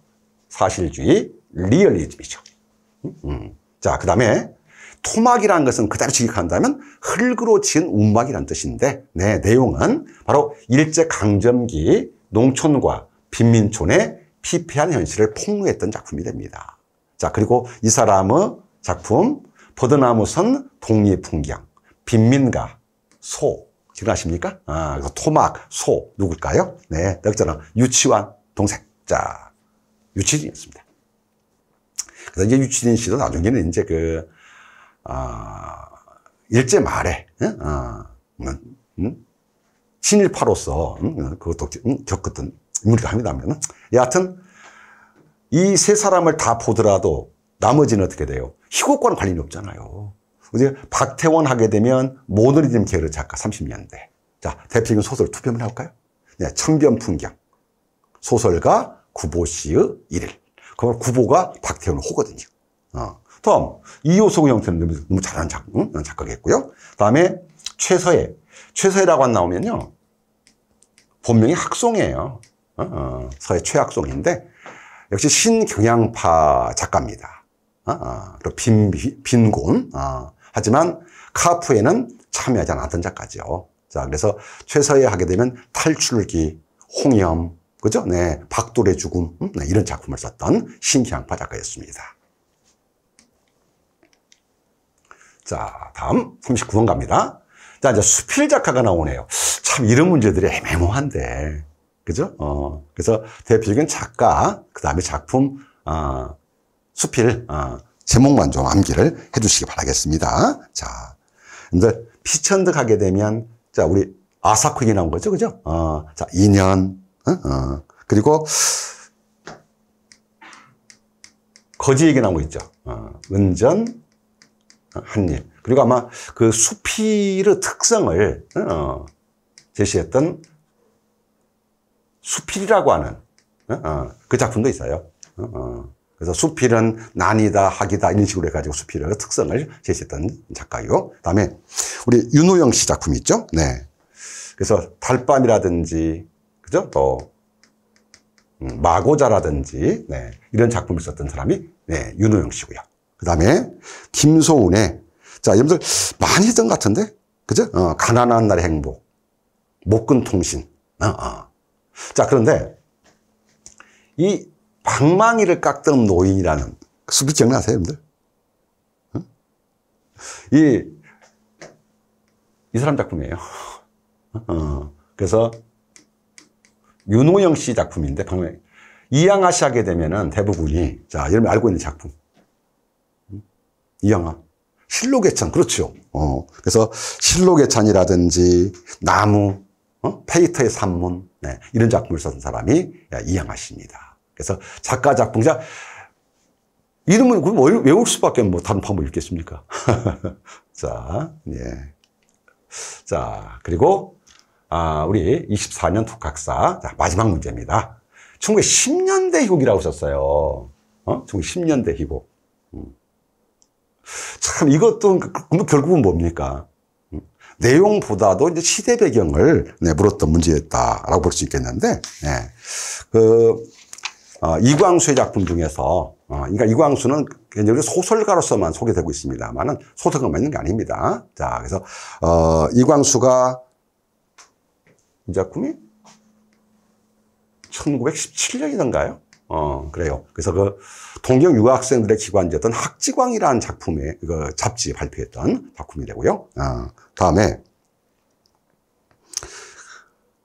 사실주의 리얼리즘이죠. 음. 자, 그 다음에 토막이라는 것은 그대로 직역한다면 흙으로 지은 움막이라는 뜻인데 네, 내용은 바로 일제강점기 농촌과 빈민촌의 피폐한 현실을 폭로했던 작품이 됩니다. 자, 그리고 이 사람의 작품 버드나무선 독립풍경, 빈민가, 소. 기억나십니까? 아, 그래서 토막, 소. 누굴까요? 네, 여기잖 유치원 동생. 자, 유치진이었습니다. 그래서 이제 유치진 씨도 나중에는 이제 그, 아, 일제 말에, 응? 아, 응? 친일파로서 응? 그것도 겪었던 인물이라 합니다면 여하튼 이 세 사람을 다 보더라도 나머지는 어떻게 돼요? 희곡과는 관련이 없잖아요. 이제 박태원 하게 되면 모노리즘 계열 작가 30년대. 자, 대표적인 소설 투 편을 할까요? 네, 천변 풍경. 소설가 구보씨의 일일. 그걸 구보가 박태원 호거든요. 어. 다음, 이호성 형태는 너무 잘하 작, 응? 작가겠고요. 다음에 최서해. 최서해라고 한 나오면요. 본명이 학송이에요. 어, 어. 서해 최학송인데, 역시 신경향파 작가입니다. 어, 빈, 빈곤. 어, 하지만 카프에는 참여하지 않았던 자까지요. 자, 그래서 최서에 하게 되면 탈출기, 홍염, 그죠? 네, 박돌의 죽음, 음, 네, 이런 작품을 썼던 신기양파 작가였습니다. 자, 다음 39번 갑니다. 자, 이제 수필 작가가 나오네요. 참 이런 문제들이 애매모한데, 그죠? 어, 그래서 대표적인 작가, 그 다음에 작품, 어, 수필 어, 제목만 좀 암기를 해주시기 바라겠습니다. 자, 여러분들 피천드 가게 되면 자 우리 아사쿠이 나온 거죠, 그죠? 어, 자 인연 어, 어. 그리고 거지 얘기 나온 거 있죠. 어, 은전 어, 한입 그리고 아마 그 수필의 특성을 어, 어, 제시했던 수필이라고 하는 어, 어, 그 작품도 있어요. 어, 어. 그래서 수필은 난이다, 학이다 이런 식으로 해가지고 수필의 특성을 제시했던 작가이다음에 우리 윤호영 씨 작품 있죠. 네. 그래서 달밤이라든지 그죠? 또 음, 마고자라든지 네. 이런 작품을 썼던 사람이 네, 윤호영 씨고요. 그다음에 김소운의 자 여러분들 많이 했던 것 같은데 그죠? 어, 가난한 날의 행복, 목근통신. 어, 어. 자 그런데 이 방망이를 깎던 노인이라는 그 수비 기억나세요, 여러분들? 이, 이 사람 작품이에요. 어, 그래서 윤호영 씨 작품인데, 방금 이양아씨 하게 되면은 대부분이, 자, 여러분 알고 있는 작품. 이양아. 실로개찬, 그렇죠. 어, 그래서 실로개찬이라든지, 나무, 어? 페이터의 산문, 네, 이런 작품을 썼던 사람이 이양아 씨입니다. 그래서 작가, 작품자, 이름은 그럼 외울 수밖에 뭐 다른 방법 있겠습니까? 자, 예. 자, 그리고, 아, 우리 24년 독학사. 자, 마지막 문제입니다. 1 9 10년대 희곡이라고 썼어요. 어? 중국 10년대 희곡. 음. 참, 이것도 그, 그, 그, 결국은 뭡니까? 음. 내용보다도 이제 시대 배경을 네, 물었던 문제였다라고 볼 수 있겠는데, 네. 그, 어, 이광수의 작품 중에서 어, 그러니까 이광수는 개인적으로 소설가로서만 소개되고 있습니다만은 소설가만 있는 게 아닙니다. 자, 그래서 어, 이광수가 이 작품이 1917년이던가요? 어, 그래요. 그래서 그 동경 유학생들의 기관지였던 학지광이라는 작품의 그 잡지 발표했던 작품이 되고요. 어, 다음에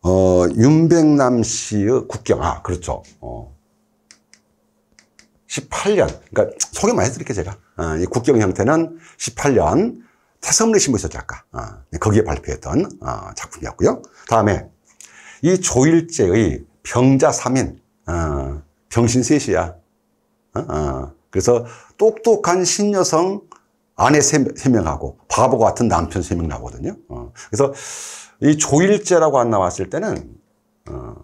어, 윤백남 씨의 국경, 아, 그렇죠. 어, 18년, 그러니까 소개 만해 드릴게요, 제가. 어, 이 국경 형태는 18년 태성리 신부서 작가, 어, 네, 거기에 발표했던 어, 작품이었고요. 다음에 이 조일제의 병자 3인, 어, 병신 셋이야. 어, 어. 그래서 똑똑한 신여성 아내 3명하고 바보 같은 남편 3명 나오거든요. 어. 그래서 이 조일제라고 안 나왔을 때는 어,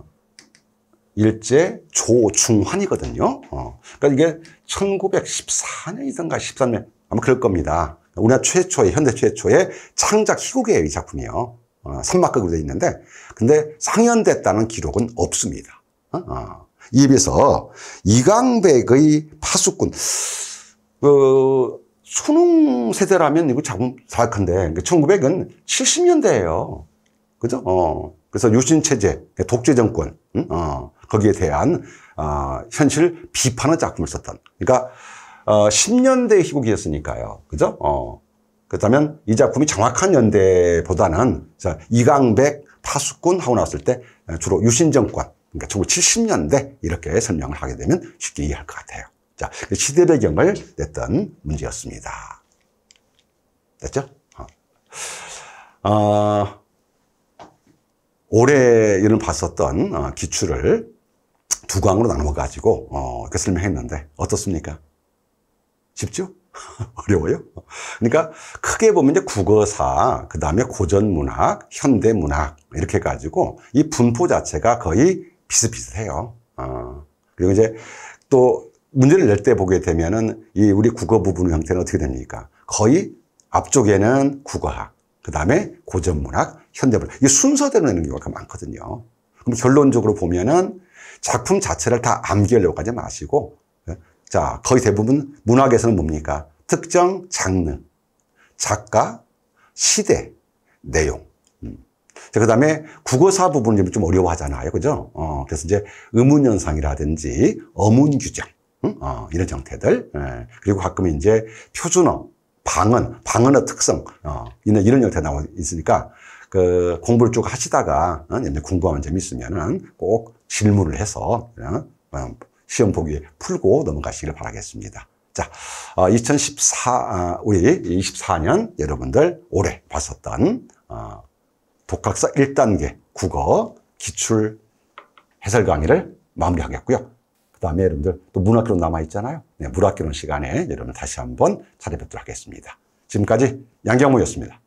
일제 조중환이거든요 어. 그러니까 이게 1914년이든가 13년 아마 그럴 겁니다. 우리나라 최초의 현대 최초의 창작 희곡이에요 이 작품이요. 어, 삼막극으로 되어 있는데 근데 상연됐다는 기록은 없습니다. 어? 어. 이에 서 이강백의 파수꾼 그 어, 수능 세대라면 이거 작품 사악한데 1900은 그러니까 70년대예요. 그죠? 어. 그래서 유신 체제, 독재 정권, 응? 음, 어. 거기에 대한 어, 현실 비판의 작품을 썼던 그러니까 어, 10년대 희곡이었으니까요 그죠? 어, 그렇다면 이 작품이 정확한 연대보다는 자, 이강백 파수꾼 하고 나왔을 때 주로 유신정권 그러니까 1970년대 이렇게 설명을 하게 되면 쉽게 이해할 것 같아요 자, 그 시대 배경을 냈던 문제였습니다 됐죠? 어, 어 올해 이런 봤었던 어, 기출을 두 강으로 나눠가지고 어, 이렇게 설명했는데 어떻습니까? 쉽죠? 어려워요? 그러니까 크게 보면 이제 국어사, 그 다음에 고전문학, 현대문학 이렇게 가지고 이 분포 자체가 거의 비슷비슷해요. 어. 그리고 이제 또 문제를 낼 때 보게 되면은 이 우리 국어 부분 형태는 어떻게 됩니까? 거의 앞쪽에는 국어학, 그 다음에 고전문학, 현대문학 이 순서대로 내는 경우가 많거든요. 그럼 결론적으로 보면은 작품 자체를 다 암기하려고 하지 마시고 예. 자 거의 대부분 문학에서는 뭡니까? 특정 장르, 작가, 시대, 내용 음. 그 다음에 국어사 부분은 좀 어려워하잖아요. 그죠? 어, 그래서 이제 의문현상이라든지 어문규정, 음? 어, 이런 형태들. 예. 그리고 가끔 이제 표준어, 방언, 방언의 특성, 어, 이런, 이런 형태 나와 있으니까 그 공부를 쭉 하시다가 어, 궁금한 점이 있으면은 꼭 실무를 해서 그냥 어, 어, 시험 보기 에 풀고 넘어가시길 바라겠습니다. 자, 2014 어, 아, 우리 24년 여러분들 올해 봤었던 독학사 1단계 국어 기출 해설 강의를 마무리하겠고요. 그 다음에 여러분들 또 문학기론 남아있잖아요. 네, 문학기론 시간에 여러분 다시 한번 찾아뵙도록 하겠습니다. 지금까지 양경모였습니다.